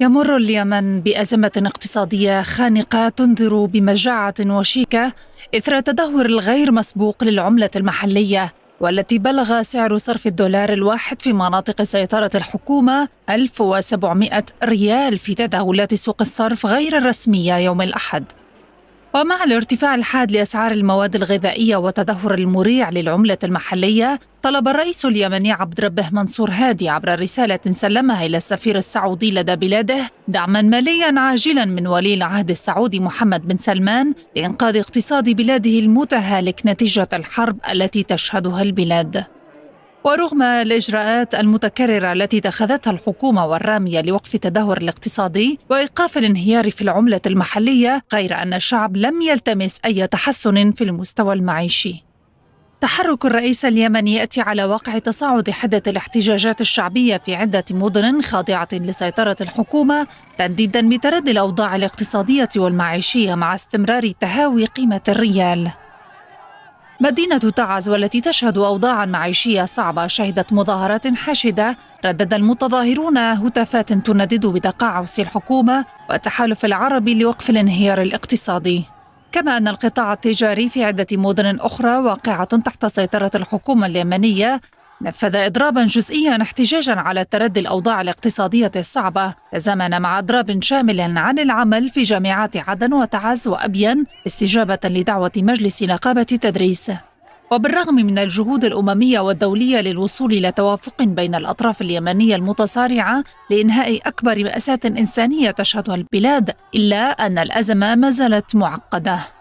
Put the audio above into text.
يمر اليمن بأزمة اقتصادية خانقة تنذر بمجاعة وشيكة إثر تدهور الغير مسبوق للعملة المحلية والتي بلغ سعر صرف الدولار الواحد في مناطق سيطرة الحكومة 1700 ريال في تداولات سوق الصرف غير الرسمية يوم الأحد ومع الارتفاع الحاد لأسعار المواد الغذائية وتدهور المريع للعملة المحلية طلب الرئيس اليمني عبد ربه منصور هادي عبر رسالة سلمها إلى السفير السعودي لدى بلاده دعما ماليا عاجلا من ولي العهد السعودي محمد بن سلمان لإنقاذ اقتصاد بلاده المتهالك نتيجة الحرب التي تشهدها البلاد ورغم الإجراءات المتكررة التي اتخذتها الحكومة والرامية لوقف التدهور الاقتصادي وإيقاف الانهيار في العملة المحلية غير أن الشعب لم يلتمس أي تحسن في المستوى المعيشي تحرك الرئيس اليمني ياتي على واقع تصاعد حده الاحتجاجات الشعبيه في عده مدن خاضعه لسيطره الحكومه تنديدا بتردي الاوضاع الاقتصاديه والمعيشيه مع استمرار تهاوي قيمه الريال مدينة تعز والتي تشهد أوضاعا معيشية صعبة شهدت مظاهرات حاشدة ردد المتظاهرون هتافات تندد بتقاعس الحكومة والتحالف العربي لوقف الانهيار الاقتصادي كما أن القطاع التجاري في عدة مدن أخرى واقعة تحت سيطرة الحكومة اليمنية نفذ إضرابا جزئيا احتجاجا على تردي الأوضاع الاقتصادية الصعبة تزامن مع إضراب شامل عن العمل في جامعات عدن وتعز وأبين استجابة لدعوة مجلس نقابة تدريس وبالرغم من الجهود الأممية والدولية للوصول إلى توافق بين الأطراف اليمنية المتصارعة لإنهاء أكبر مأساة إنسانية تشهدها البلاد إلا أن الأزمة ما زالت معقدة